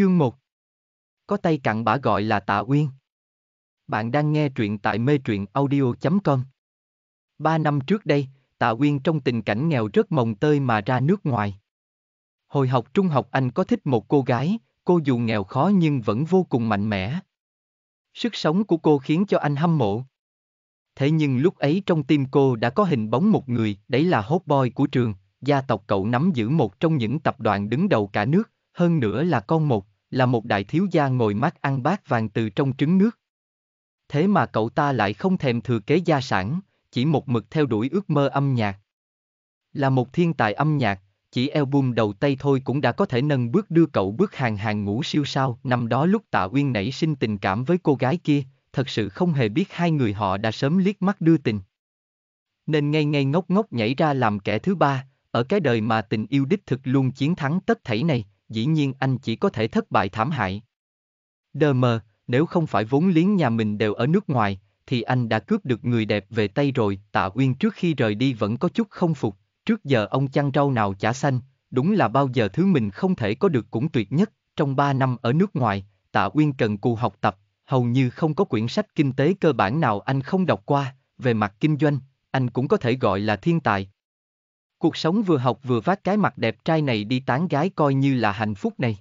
Chương 1 Có tay cặn bã gọi là Tạ Uyên. Bạn đang nghe truyện tại mê truyện audio.com Ba năm trước đây, Tạ Uyên trong tình cảnh nghèo rất mồng tơi mà ra nước ngoài. Hồi học trung học anh có thích một cô gái, cô dù nghèo khó nhưng vẫn vô cùng mạnh mẽ. Sức sống của cô khiến cho anh hâm mộ. Thế nhưng lúc ấy trong tim cô đã có hình bóng một người, đấy là hốt boy của trường, gia tộc cậu nắm giữ một trong những tập đoàn đứng đầu cả nước, hơn nữa là con một là một đại thiếu gia ngồi mát ăn bát vàng từ trong trứng nước. Thế mà cậu ta lại không thèm thừa kế gia sản, chỉ một mực theo đuổi ước mơ âm nhạc. Là một thiên tài âm nhạc, chỉ album đầu tay thôi cũng đã có thể nâng bước đưa cậu bước hàng hàng ngũ siêu sao. Năm đó lúc Tạ Uyên nảy sinh tình cảm với cô gái kia, thật sự không hề biết hai người họ đã sớm liếc mắt đưa tình. Nên ngay ngay ngốc ngốc nhảy ra làm kẻ thứ ba, ở cái đời mà tình yêu đích thực luôn chiến thắng tất thảy này, dĩ nhiên anh chỉ có thể thất bại thảm hại. Đờ mờ, nếu không phải vốn liếng nhà mình đều ở nước ngoài, thì anh đã cướp được người đẹp về tay rồi. Tạ Uyên trước khi rời đi vẫn có chút không phục, trước giờ ông chăn rau nào chả xanh, đúng là bao giờ thứ mình không thể có được cũng tuyệt nhất. Trong ba năm ở nước ngoài, Tạ Uyên cần cù học tập, hầu như không có quyển sách kinh tế cơ bản nào anh không đọc qua, về mặt kinh doanh, anh cũng có thể gọi là thiên tài, Cuộc sống vừa học vừa vác cái mặt đẹp trai này đi tán gái coi như là hạnh phúc này.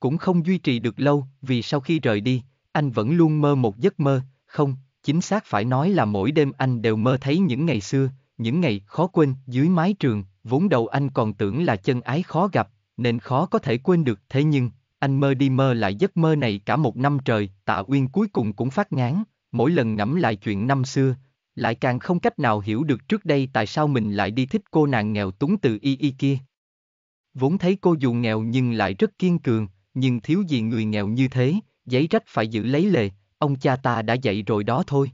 Cũng không duy trì được lâu, vì sau khi rời đi, anh vẫn luôn mơ một giấc mơ, không, chính xác phải nói là mỗi đêm anh đều mơ thấy những ngày xưa, những ngày khó quên dưới mái trường, vốn đầu anh còn tưởng là chân ái khó gặp, nên khó có thể quên được, thế nhưng, anh mơ đi mơ lại giấc mơ này cả một năm trời, tạ uyên cuối cùng cũng phát ngán, mỗi lần ngẫm lại chuyện năm xưa, lại càng không cách nào hiểu được trước đây tại sao mình lại đi thích cô nàng nghèo túng từ y y kia. Vốn thấy cô dù nghèo nhưng lại rất kiên cường, nhưng thiếu gì người nghèo như thế, giấy rách phải giữ lấy lề, ông cha ta đã dạy rồi đó thôi.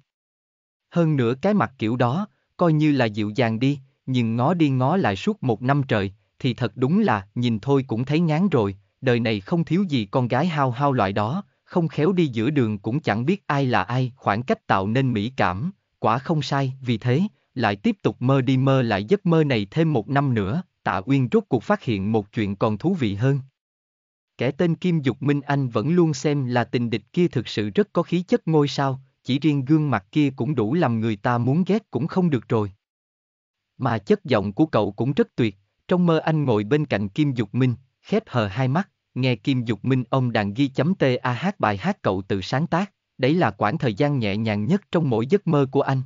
Hơn nữa cái mặt kiểu đó, coi như là dịu dàng đi, nhưng ngó đi ngó lại suốt một năm trời, thì thật đúng là nhìn thôi cũng thấy ngán rồi, đời này không thiếu gì con gái hao hao loại đó, không khéo đi giữa đường cũng chẳng biết ai là ai, khoảng cách tạo nên mỹ cảm, Quả không sai, vì thế, lại tiếp tục mơ đi mơ lại giấc mơ này thêm một năm nữa, tạ Uyên rốt cuộc phát hiện một chuyện còn thú vị hơn. Kẻ tên Kim Dục Minh Anh vẫn luôn xem là tình địch kia thực sự rất có khí chất ngôi sao, chỉ riêng gương mặt kia cũng đủ làm người ta muốn ghét cũng không được rồi. Mà chất giọng của cậu cũng rất tuyệt, trong mơ anh ngồi bên cạnh Kim Dục Minh, khép hờ hai mắt, nghe Kim Dục Minh ông đàn ghi chấm t a hát bài hát cậu tự sáng tác đấy là quãng thời gian nhẹ nhàng nhất trong mỗi giấc mơ của anh.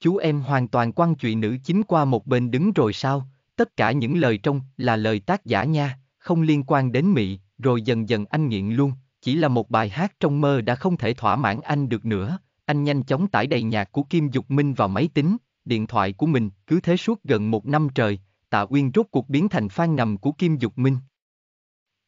Chú em hoàn toàn quăng chuyện nữ chính qua một bên đứng rồi sao, tất cả những lời trong là lời tác giả nha, không liên quan đến Mỹ, rồi dần dần anh nghiện luôn, chỉ là một bài hát trong mơ đã không thể thỏa mãn anh được nữa, anh nhanh chóng tải đầy nhạc của Kim Dục Minh vào máy tính, điện thoại của mình, cứ thế suốt gần một năm trời, Tạ Uyên rốt cuộc biến thành fan nằm của Kim Dục Minh.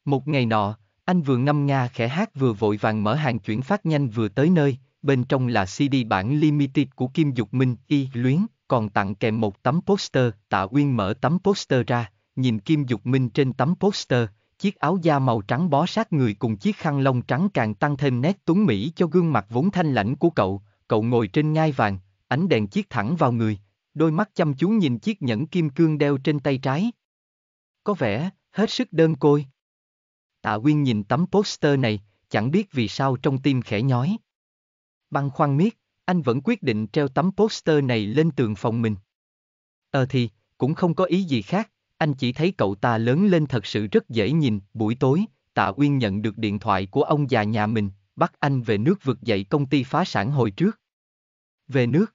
Một ngày nọ, anh vừa ngâm nga khẽ hát vừa vội vàng mở hàng chuyển phát nhanh vừa tới nơi, bên trong là CD bản limited của Kim Dục Minh, y luyến, còn tặng kèm một tấm poster, tạ Uyên mở tấm poster ra, nhìn Kim Dục Minh trên tấm poster, chiếc áo da màu trắng bó sát người cùng chiếc khăn lông trắng càng tăng thêm nét tuấn mỹ cho gương mặt vốn thanh lãnh của cậu, cậu ngồi trên ngai vàng, ánh đèn chiếc thẳng vào người, đôi mắt chăm chú nhìn chiếc nhẫn kim cương đeo trên tay trái. Có vẻ, hết sức đơn côi. Tạ Uyên nhìn tấm poster này, chẳng biết vì sao trong tim khẽ nhói. Băng Khoan miết, anh vẫn quyết định treo tấm poster này lên tường phòng mình. Ờ thì, cũng không có ý gì khác, anh chỉ thấy cậu ta lớn lên thật sự rất dễ nhìn, buổi tối, Tạ Uyên nhận được điện thoại của ông già nhà mình, bắt anh về nước vượt dậy công ty phá sản hồi trước. Về nước.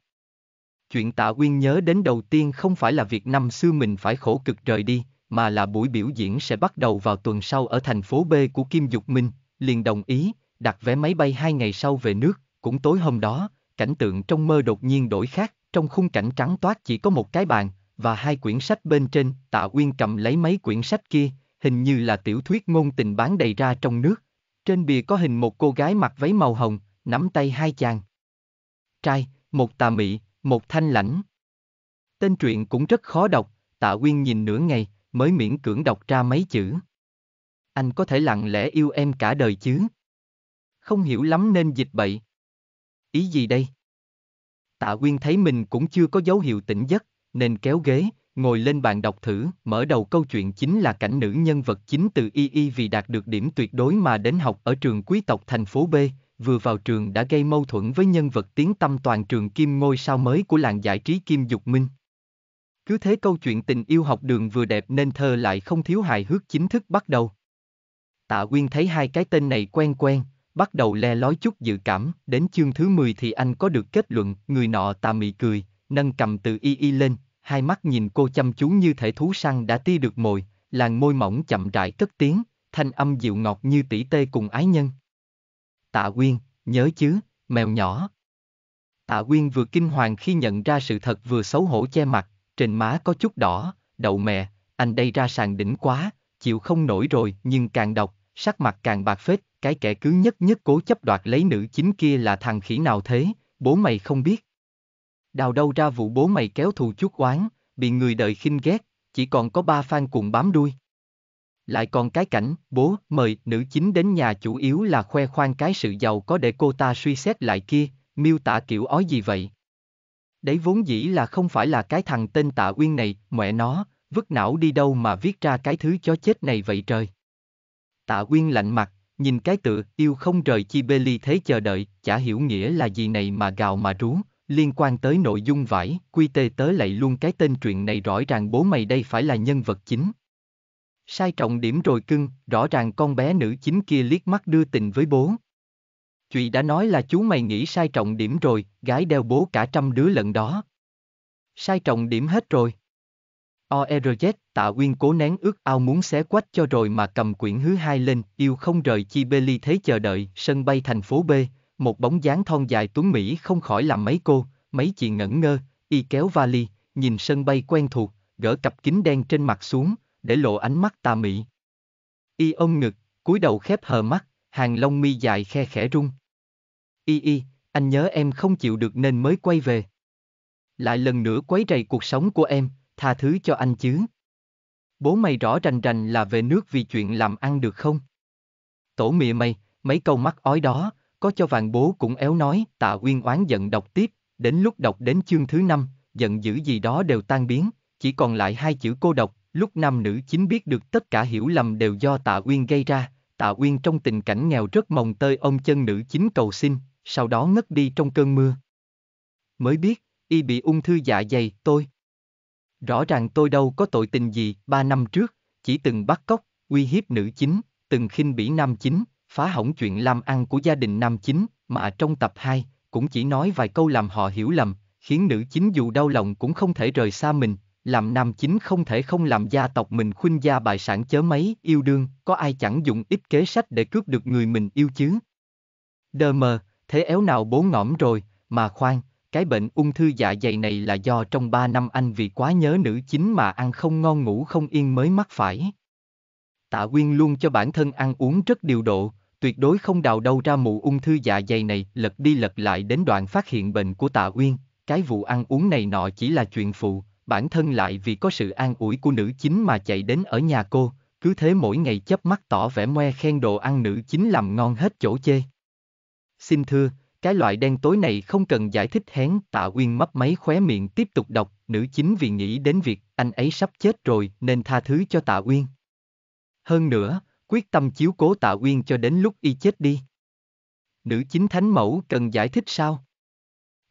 Chuyện Tạ Uyên nhớ đến đầu tiên không phải là việc năm xưa mình phải khổ cực rời đi, mà là buổi biểu diễn sẽ bắt đầu vào tuần sau ở thành phố B của Kim Dục Minh, liền đồng ý, đặt vé máy bay hai ngày sau về nước, cũng tối hôm đó, cảnh tượng trong mơ đột nhiên đổi khác, trong khung cảnh trắng toát chỉ có một cái bàn, và hai quyển sách bên trên, tạ Uyên cầm lấy mấy quyển sách kia, hình như là tiểu thuyết ngôn tình bán đầy ra trong nước. Trên bìa có hình một cô gái mặc váy màu hồng, nắm tay hai chàng. Trai, một tà mị, một thanh lãnh. Tên truyện cũng rất khó đọc, tạ Uyên nhìn nửa ngày, mới miễn cưỡng đọc ra mấy chữ. Anh có thể lặng lẽ yêu em cả đời chứ? Không hiểu lắm nên dịch bậy. Ý gì đây? Tạ Quyên thấy mình cũng chưa có dấu hiệu tỉnh giấc, nên kéo ghế, ngồi lên bàn đọc thử, mở đầu câu chuyện chính là cảnh nữ nhân vật chính từ Y Y vì đạt được điểm tuyệt đối mà đến học ở trường quý tộc thành phố B, vừa vào trường đã gây mâu thuẫn với nhân vật tiếng tâm toàn trường kim ngôi sao mới của làng giải trí Kim Dục Minh. Cứ thế câu chuyện tình yêu học đường vừa đẹp nên thơ lại không thiếu hài hước chính thức bắt đầu. Tạ Uyên thấy hai cái tên này quen quen, bắt đầu le lói chút dự cảm, đến chương thứ 10 thì anh có được kết luận, người nọ Tạ mị cười, nâng cầm từ y y lên, hai mắt nhìn cô chăm chú như thể thú săn đã ti được mồi, làn môi mỏng chậm rãi cất tiếng, thanh âm dịu ngọt như tỷ tê cùng ái nhân. Tạ Uyên, nhớ chứ, mèo nhỏ. Tạ Uyên vừa kinh hoàng khi nhận ra sự thật vừa xấu hổ che mặt, trên má có chút đỏ, đậu mẹ, anh đây ra sàn đỉnh quá, chịu không nổi rồi nhưng càng đọc, sắc mặt càng bạc phết, cái kẻ cứ nhất nhất cố chấp đoạt lấy nữ chính kia là thằng khỉ nào thế, bố mày không biết. Đào đâu ra vụ bố mày kéo thù chút oán, bị người đời khinh ghét, chỉ còn có ba fan cùng bám đuôi. Lại còn cái cảnh, bố, mời, nữ chính đến nhà chủ yếu là khoe khoang cái sự giàu có để cô ta suy xét lại kia, miêu tả kiểu ói gì vậy. Đấy vốn dĩ là không phải là cái thằng tên tạ uyên này, mẹ nó, vứt não đi đâu mà viết ra cái thứ chó chết này vậy trời. Tạ uyên lạnh mặt, nhìn cái tựa yêu không rời chi bê ly thế chờ đợi, chả hiểu nghĩa là gì này mà gào mà rú, liên quan tới nội dung vải, quy tê tớ lại luôn cái tên truyện này rõ ràng bố mày đây phải là nhân vật chính. Sai trọng điểm rồi cưng, rõ ràng con bé nữ chính kia liếc mắt đưa tình với bố. Chùy đã nói là chú mày nghĩ sai trọng điểm rồi, gái đeo bố cả trăm đứa lần đó. Sai trọng điểm hết rồi. ORZ, tạ uyên cố nén ước ao muốn xé quách cho rồi mà cầm quyển hứa hai lên, yêu không rời chi bê ly thế chờ đợi, sân bay thành phố B, một bóng dáng thon dài tuấn Mỹ không khỏi làm mấy cô, mấy chị ngẩn ngơ, y kéo vali, nhìn sân bay quen thuộc, gỡ cặp kính đen trên mặt xuống, để lộ ánh mắt tà mị. Y ôm ngực, cúi đầu khép hờ mắt, hàng lông mi dài khe khẽ rung. Y y, anh nhớ em không chịu được nên mới quay về. Lại lần nữa quấy rầy cuộc sống của em, tha thứ cho anh chứ. Bố mày rõ rành rành là về nước vì chuyện làm ăn được không? Tổ mịa mày, mấy câu mắt ói đó, có cho vàng bố cũng éo nói, tạ uyên oán giận đọc tiếp, đến lúc đọc đến chương thứ năm, giận dữ gì đó đều tan biến, chỉ còn lại hai chữ cô độc, lúc nam nữ chính biết được tất cả hiểu lầm đều do tạ uyên gây ra, tạ uyên trong tình cảnh nghèo rất mồng tơi ông chân nữ chính cầu xin, sau đó ngất đi trong cơn mưa. Mới biết, y bị ung thư dạ dày, tôi. Rõ ràng tôi đâu có tội tình gì, ba năm trước, chỉ từng bắt cóc, uy hiếp nữ chính, từng khinh bỉ nam chính, phá hỏng chuyện làm ăn của gia đình nam chính, mà trong tập 2, cũng chỉ nói vài câu làm họ hiểu lầm, khiến nữ chính dù đau lòng cũng không thể rời xa mình, làm nam chính không thể không làm gia tộc mình khuynh gia bại sản chớ mấy, yêu đương, có ai chẳng dùng ít kế sách để cướp được người mình yêu chứ. Đờ mờ, thế éo nào bố ngõm rồi, mà khoan, cái bệnh ung thư dạ dày này là do trong 3 năm anh vì quá nhớ nữ chính mà ăn không ngon ngủ không yên mới mắc phải. Tạ Uyên luôn cho bản thân ăn uống rất điều độ, tuyệt đối không đào đâu ra mụ ung thư dạ dày này lật đi lật lại đến đoạn phát hiện bệnh của Tạ Uyên, cái vụ ăn uống này nọ chỉ là chuyện phụ, bản thân lại vì có sự an ủi của nữ chính mà chạy đến ở nhà cô, cứ thế mỗi ngày chớp mắt tỏ vẻ moe khen đồ ăn nữ chính làm ngon hết chỗ chê. Xin thưa, cái loại đen tối này không cần giải thích hén tạ Uyên mấp máy khóe miệng tiếp tục đọc, nữ chính vì nghĩ đến việc anh ấy sắp chết rồi nên tha thứ cho tạ uyên. Hơn nữa, quyết tâm chiếu cố tạ uyên cho đến lúc y chết đi. Nữ chính thánh mẫu cần giải thích sao?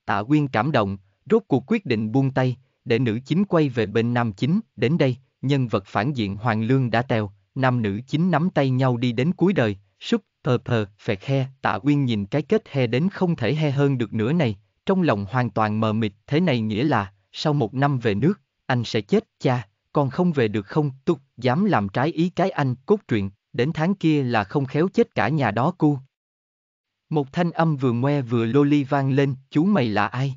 Tạ uyên cảm động, rốt cuộc quyết định buông tay, để nữ chính quay về bên nam chính, đến đây, nhân vật phản diện Hoàng Lương đã tèo, nam nữ chính nắm tay nhau đi đến cuối đời, súp Pờ pờ, phẹt he, tạ uyên nhìn cái kết he đến không thể he hơn được nữa này, trong lòng hoàn toàn mờ mịt, thế này nghĩa là, sau một năm về nước, anh sẽ chết, cha, con không về được không, túc, dám làm trái ý cái anh, cốt truyện, đến tháng kia là không khéo chết cả nhà đó cu. Một thanh âm vừa ngoe vừa lô ly vang lên, chú mày là ai?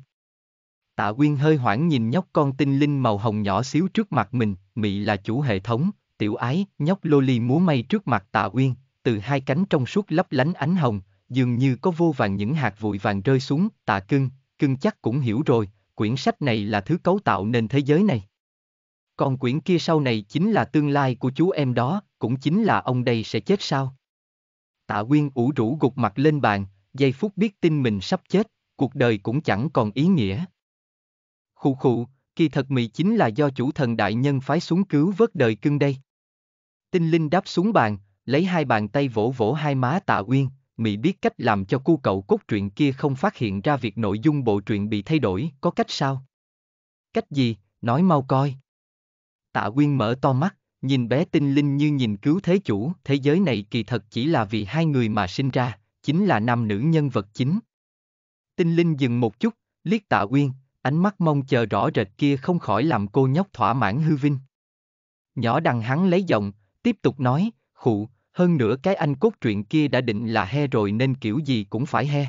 Tạ Uyên hơi hoảng nhìn nhóc con tinh linh màu hồng nhỏ xíu trước mặt mình, mị là chủ hệ thống, tiểu ái, nhóc lô ly múa may trước mặt Tạ Uyên từ hai cánh trong suốt lấp lánh ánh hồng, dường như có vô vàng những hạt vụi vàng rơi xuống, tạ cưng, cưng chắc cũng hiểu rồi, quyển sách này là thứ cấu tạo nên thế giới này. Còn quyển kia sau này chính là tương lai của chú em đó, cũng chính là ông đây sẽ chết sao? Tạ Quyên ủ rũ gục mặt lên bàn, giây phút biết tin mình sắp chết, cuộc đời cũng chẳng còn ý nghĩa. Khụ khụ, kỳ thật mì chính là do chủ thần đại nhân phái xuống cứu vớt đời cưng đây. Tinh linh đáp xuống bàn, lấy hai bàn tay vỗ vỗ hai má tạ uyên, mị biết cách làm cho cu cậu cốt truyện kia không phát hiện ra việc nội dung bộ truyện bị thay đổi, có cách sao? Cách gì, nói mau coi. Tạ Uyên mở to mắt, nhìn bé tinh linh như nhìn cứu thế chủ, thế giới này kỳ thật chỉ là vì hai người mà sinh ra, chính là nam nữ nhân vật chính. Tinh linh dừng một chút, liếc Tạ Uyên, ánh mắt mong chờ rõ rệt kia không khỏi làm cô nhóc thỏa mãn hư vinh. Nhỏ đằng hắn lấy giọng, tiếp tục nói, khụ, hơn nữa cái anh cốt truyện kia đã định là he rồi nên kiểu gì cũng phải he.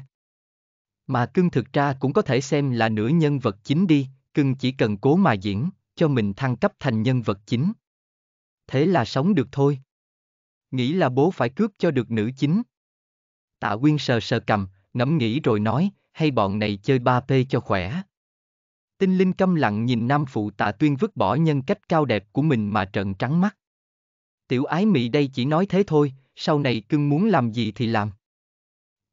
Mà cưng thực ra cũng có thể xem là nửa nhân vật chính đi, cưng chỉ cần cố mà diễn, cho mình thăng cấp thành nhân vật chính. Thế là sống được thôi. Nghĩ là bố phải cướp cho được nữ chính. Tạ Quyên sờ sờ cầm, ngẫm nghĩ rồi nói, hay bọn này chơi ba p cho khỏe. Tinh Linh câm lặng nhìn nam phụ tạ tuyên vứt bỏ nhân cách cao đẹp của mình mà trợn trắng mắt tiểu ái mị đây chỉ nói thế thôi, sau này cưng muốn làm gì thì làm.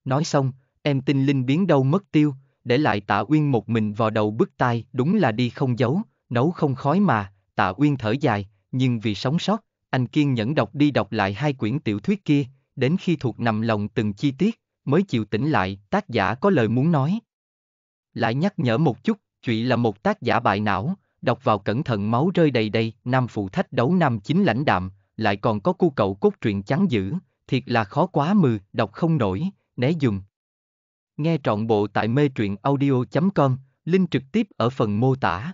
Nói xong, em tinh linh biến đâu mất tiêu, để lại tạ uyên một mình vào đầu bức tai đúng là đi không giấu, nấu không khói mà, tạ uyên thở dài, nhưng vì sống sót, anh kiên nhẫn đọc đi đọc lại hai quyển tiểu thuyết kia, đến khi thuộc nằm lòng từng chi tiết, mới chịu tỉnh lại, tác giả có lời muốn nói. Lại nhắc nhở một chút, chuyện là một tác giả bại não, đọc vào cẩn thận máu rơi đầy đầy, nam phụ thách đấu nam chính lãnh đạm, lại còn có cu cậu cốt truyện trắng dữ, thiệt là khó quá mừ, đọc không nổi, né dùng. Nghe trọn bộ tại mê truyện audio.com, link trực tiếp ở phần mô tả.